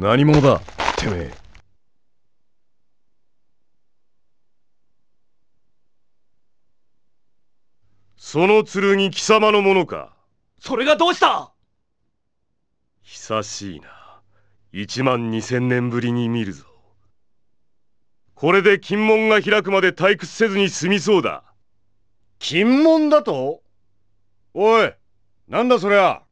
何者だてめえその剣貴様のものかそれがどうした久しいな1万2千年ぶりに見るぞこれで金門が開くまで退屈せずに済みそうだ金門だとおいなんだそりゃ